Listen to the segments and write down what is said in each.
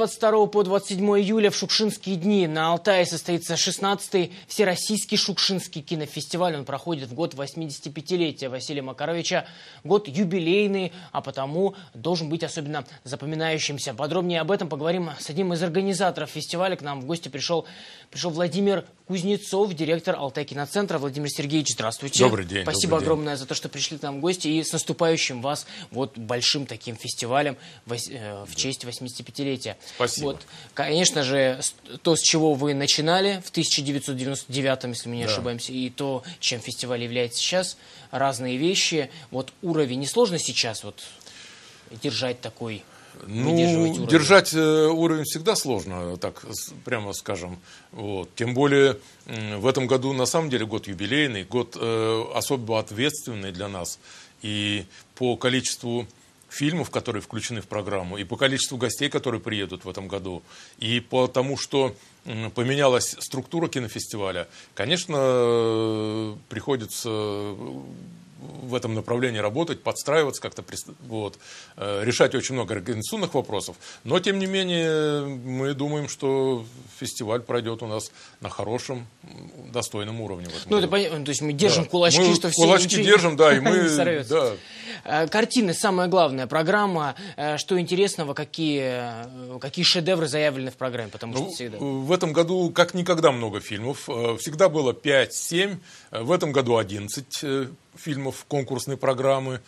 22 по 27 июля в Шукшинские дни на Алтае состоится 16-й Всероссийский Шукшинский кинофестиваль. Он проходит в год 85-летия Василия Макаровича. Год юбилейный, а потому должен быть особенно запоминающимся. Подробнее об этом поговорим с одним из организаторов фестиваля. К нам в гости пришел, пришел Владимир Кузнецов, директор Алтай киноцентра. Владимир Сергеевич, здравствуйте. Добрый день. Спасибо добрый огромное день. за то, что пришли к нам в гости. И с наступающим вас вот большим таким фестивалем э, в честь 85-летия. Спасибо. Вот. Конечно же, то, с чего вы начинали в 1999, если мы не да. ошибаемся, и то, чем фестиваль является сейчас, разные вещи. Вот уровень, несложно сейчас вот держать такой ну, уровень. держать э, уровень всегда сложно, так прямо скажем. Вот. Тем более в этом году на самом деле год юбилейный, год э, особо ответственный для нас. И по количеству фильмов, которые включены в программу, и по количеству гостей, которые приедут в этом году, и по тому, что поменялась структура кинофестиваля, конечно, э, приходится э, в этом направлении работать, подстраиваться как-то, вот, э, решать очень много организационных вопросов. Но, тем не менее, мы думаем, что фестиваль пройдет у нас на хорошем, достойном уровне. ну, это понятно. То есть мы держим да. кулачки, мы что все кулачки держим, да, и мы... Да, Э, картины, самая главная программа, э, что интересного, какие, э, какие шедевры заявлены в программе, потому ну, что всегда... В этом году как никогда много фильмов, всегда было 5-7, в этом году 11 фильмов конкурсной программы.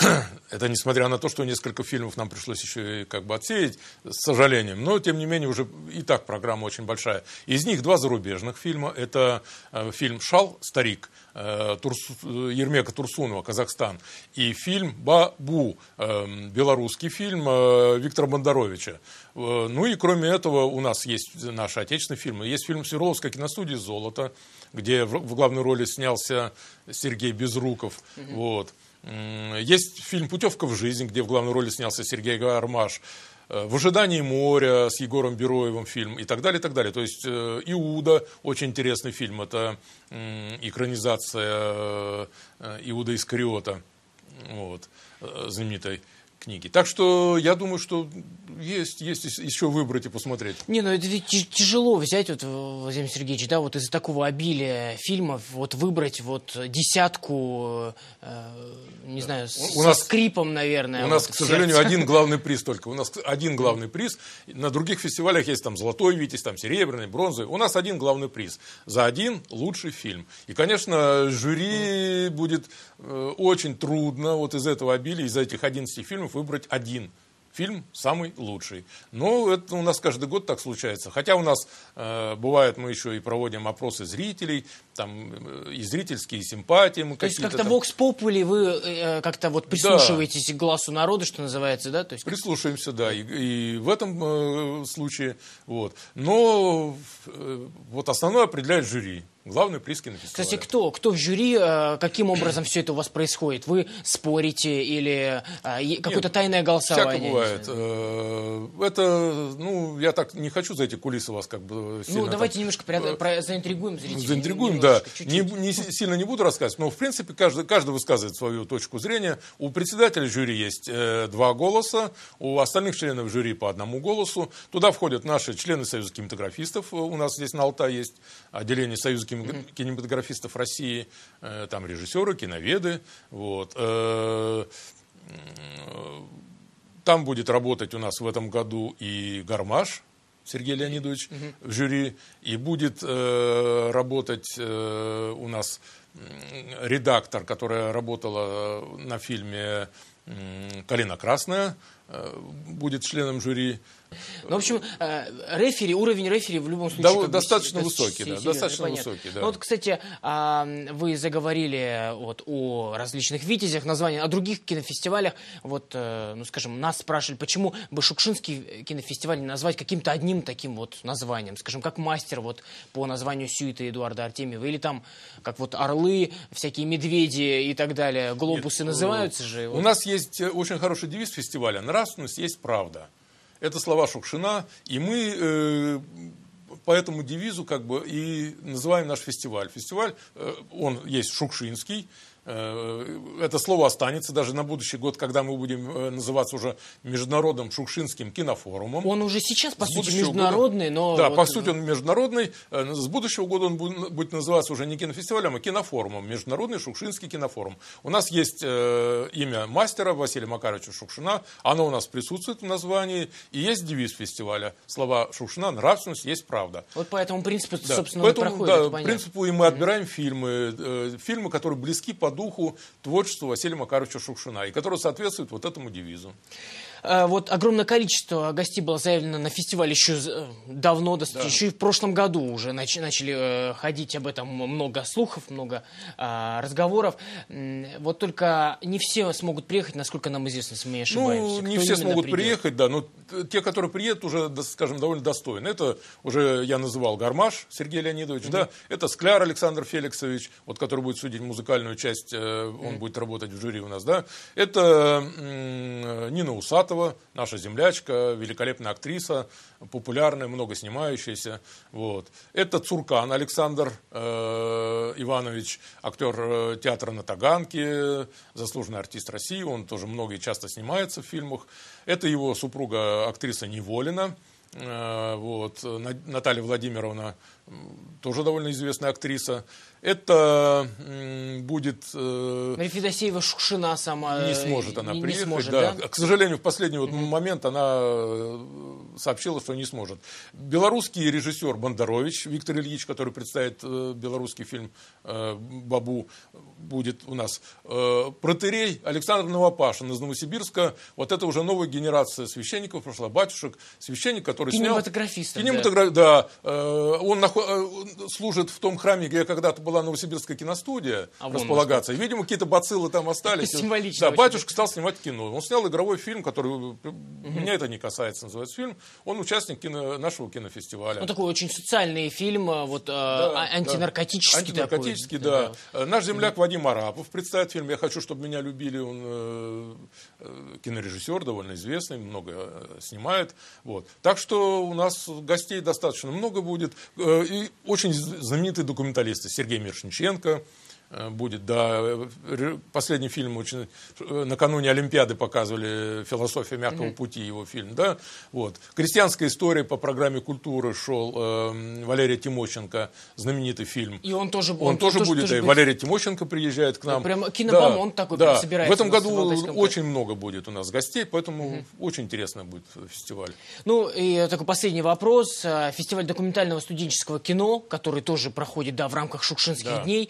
это несмотря на то, что несколько фильмов нам пришлось еще и как бы отсеять, с сожалением. Но, тем не менее, уже и так программа очень большая. Из них два зарубежных фильма. Это э, фильм «Шал. Старик» э, Турс... Э, Ермека Турсунова «Казахстан» и фильм «Бабу» белорусский фильм Виктора Бондаровича. Ну и кроме этого у нас есть наши отечественные фильмы. Есть фильм Серовской киностудии «Золото», где в главной роли снялся Сергей Безруков. Угу. Вот. Есть фильм «Путевка в жизнь», где в главной роли снялся Сергей Гармаш. Э, «В ожидании моря» с Егором Бероевым фильм и так далее, и так далее. То есть э, «Иуда» очень интересный фильм. Это экранизация э, «Иуда Искариота», вот, знаменитой книги. Так что я думаю, что есть, есть еще выбрать и посмотреть. Не, ну это тяжело взять, вот, Владимир Сергеевич, да, вот из-за такого обилия фильмов вот выбрать вот десятку, э, не знаю, у, со нас, скрипом, наверное. У нас, к сожалению, сердце. один главный приз только. У нас один главный приз. На других фестивалях есть там золотой витязь, там серебряный, бронзовый. У нас один главный приз за один лучший фильм. И, конечно, жюри mm. будет э, очень трудно вот из этого обилия, из этих 11 фильмов фильмов выбрать один фильм самый лучший. Но ну, это у нас каждый год так случается. Хотя у нас э, бывает, мы еще и проводим опросы зрителей, там э, и зрительские симпатии. Мы То есть как-то там... вокс попули вы э, э, как-то вот прислушиваетесь да. к голосу народа, что называется, да? То есть... Прислушиваемся, да, и, и в этом э, случае. Вот. Но э, вот основное определяет жюри. Главный приз кинофестиваля. Кстати, кто, кто в жюри, э, каким образом все это у вас происходит? Вы спорите или э, какое-то тайное голосование? Всяко бывает. Э, это, ну, я так не хочу за эти кулисы вас как бы ну, сильно... Ну, давайте там... немножко про, про, заинтригуем зрителей. Заинтригуем, да. Чуть -чуть. Не, не, сильно не буду рассказывать, но, в принципе, каждый, каждый высказывает свою точку зрения. У председателя жюри есть два голоса, у остальных членов жюри по одному голосу. Туда входят наши члены Союза кинематографистов. У нас здесь на Алтае есть отделение Союза кинематографистов России, э, там режиссеры, киноведы. Вот. Э, там будет работать у нас в этом году и Гармаш, Сергей Леонидович угу. в жюри, и будет э, работать у нас редактор, которая работала на фильме «Калина красная», Э, будет членом жюри. Ну, в общем, э, рефери, уровень рефери в любом случае... Да, достаточно быть, высокий, да, достаточно понятно. высокий, да. Ну, вот, кстати, а, вы заговорили вот о различных «Витязях», названиях, о других кинофестивалях. Вот, э, ну, скажем, нас спрашивали, почему бы Шукшинский кинофестиваль не назвать каким-то одним таким вот названием, скажем, как «Мастер» вот по названию «Сюита» Эдуарда Артемьева, или там как вот «Орлы», всякие «Медведи» и так далее, «Глобусы» Нет, называются же. У нас есть очень хороший девиз фестиваля «Нрав нравственность есть правда. Это слова Шукшина, и мы э, по этому девизу как бы и называем наш фестиваль. Фестиваль, э, он есть шукшинский, Э, это слово останется даже на будущий год, когда мы будем э, называться уже международным Шукшинским кинофорумом. Он уже сейчас, по с сути, международный, года, но... Да, вот... по сути, он международный. Э, с будущего года он будет называться уже не кинофестивалем, а кинофорумом. Международный Шукшинский кинофорум. У нас есть имя мастера Василия Макаровича Шукшина. Оно у нас присутствует в названии. И есть девиз фестиваля. Слова Шукшина «Нравственность есть правда». Вот по этому принципу, да. собственно, Поэтому, проходит. Да, принципу и мы отбираем mm-hmm. фильмы. Фильмы, которые близки по духу творчеству Василия Макаровича Шукшина, и которое соответствует вот этому девизу. Э, вот огромное количество гостей было заявлено на фестиваль еще э, давно, да. еще и в прошлом году уже нач, начали э, ходить об этом много слухов, много а, разговоров. Вот только не все смогут приехать, насколько нам известно, если мы ну, ошибаемся. Ну, не все смогут придет? приехать, да, но те, которые приедут, уже, скажем, довольно достойны. Это уже я называл Гармаш Сергей Леонидович, угу. да, это Скляр Александр Феликсович, вот который будет судить музыкальную часть, он угу. будет работать в жюри у нас, да, это Нина Усат Филатова, наша землячка, великолепная актриса, популярная, много снимающаяся. Вот. Это Цуркан Александр э, Иванович, актер э, театра на Таганке, заслуженный артист России, он тоже много и часто снимается в фильмах. Это его супруга, актриса Неволина, э, вот, Наталья Владимировна тоже довольно известная актриса. Это будет... Э, Федосеева Шукшина сама... Э, не сможет она не, приехать. сможет, да. да? К сожалению, в последний вот mm-hmm. момент она э, сообщила, что не сможет. Белорусский режиссер Бондарович Виктор Ильич, который представит э, белорусский фильм э, «Бабу», будет у нас. Э, протерей Александр Новопашин из Новосибирска. Вот это уже новая генерация священников, прошла батюшек. Священник, который снял... Кинематографист. Кинематограф... Да. да. Э, он находится Э, э, служит в том храме, где когда-то была Новосибирская киностудия а располагаться. Видимо, какие-то бациллы там остались. Символично. Да, батюшка стал снимать кино. Он снял игровой фильм, который угу. меня это не касается, называется фильм. Он участник кино, нашего кинофестиваля. Ну, такой очень социальный фильм, вот да, антинаркотический. Да. Антинаркотический, такой. да. да. Наш земляк Вадим Арапов представит фильм «Я хочу, чтобы меня любили». Он кинорежиссер, довольно известный, много э, снимает. Вот. Так что у нас гостей достаточно много будет. Э, и очень знаменитые документалисты Сергей Миршниченко, Э, будет. Да, э, последний фильм очень э, накануне Олимпиады показывали "Философия мягкого mm-hmm. пути" его фильм, да, вот. Крестьянская история по программе культуры шел э, Валерия Тимощенко, знаменитый фильм. И он тоже, он, он тоже, будет. Тоже да, будет. Валерий Тимощенко приезжает к нам. Ну, прям кинобомон да, такой да. прям собирается. В этом году очень много будет у нас гостей, поэтому mm-hmm. очень интересно будет фестиваль. Ну и такой последний вопрос: а, фестиваль документального студенческого кино, который тоже проходит, да, в рамках Шукшинских да. дней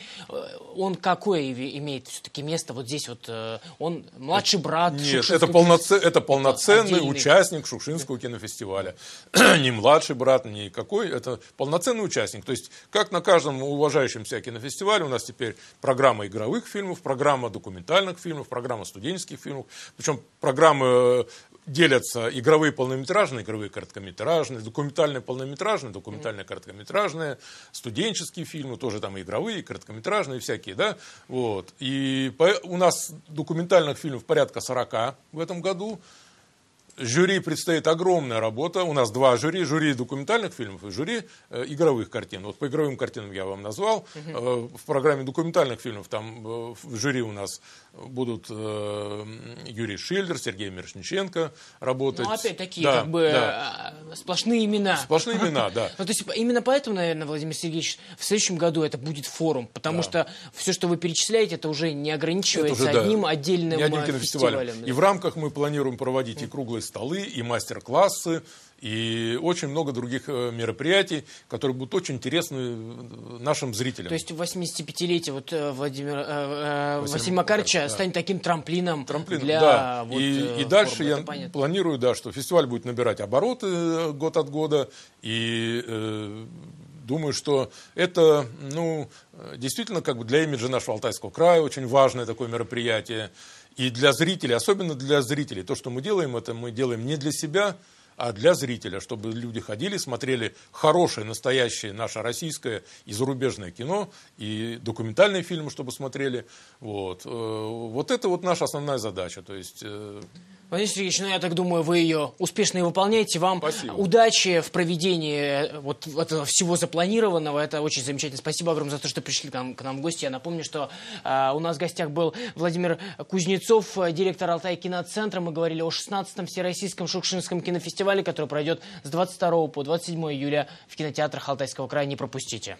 он какое имеет все-таки место вот здесь вот? Э, он младший брат Нет, это, полноце... это полноценный отдельный. участник Шушинского кинофестиваля. не младший брат, не какой это полноценный участник. То есть, как на каждом уважающем себя кинофестивале, у нас теперь программа игровых фильмов, программа документальных фильмов, программа студенческих фильмов, причем программы э, делятся игровые полнометражные, игровые короткометражные, документальные полнометражные, документальные короткометражные, студенческие фильмы, тоже там игровые, короткометражные всякие, да, вот. И по, у нас документальных фильмов порядка 40 в этом году, жюри предстоит огромная работа. У нас два жюри. Жюри документальных фильмов и жюри э, игровых картин. Вот по игровым картинам я вам назвал. Э, в программе документальных фильмов там э, в жюри у нас будут э, Юрий Шиллер, Сергей Мирошниченко работать. Ну, опять такие да, как бы да. Э, сплошные имена. Сплошные имена, да. Ну, то есть именно поэтому, наверное, Владимир Сергеевич, в следующем году это будет форум. Потому что все, что вы перечисляете, это уже не ограничивается одним отдельным, э, фестивалем. И в рамках мы планируем проводить и круглые столы, и мастер-классы, и очень много других э, мероприятий, которые будут очень интересны э, нашим зрителям. То есть 85-летие вот э, Владимира Василия, Василия Макарыча да. станет таким трамплином, трамплином для да. вот, и, форума, и дальше я понятно. планирую, да, что фестиваль будет набирать обороты год от года, и э, думаю, что это, ну, действительно, как бы для имиджа нашего Алтайского края очень важное такое мероприятие. И для зрителей, особенно для зрителей, то, что мы делаем, это мы делаем не для себя, а для зрителя, чтобы люди ходили, смотрели хорошее, настоящее наше российское и зарубежное кино, и документальные фильмы, чтобы смотрели. Вот, э, вот это вот наша основная задача. То есть э, Владимир Сергеевич, ну я так думаю, вы ее успешно и выполняете. Вам спасибо. удачи в проведении э, вот этого всего запланированного. Это очень замечательно. Спасибо огромное за то, что пришли к нам, к нам в гости. Я напомню, что э, у нас в гостях был Владимир Кузнецов, э, директор Алтай киноцентра. Мы говорили о 16-м Всероссийском Шукшинском кинофестивале, который пройдет с 22 по 27 июля в кинотеатрах Алтайского края. Не пропустите.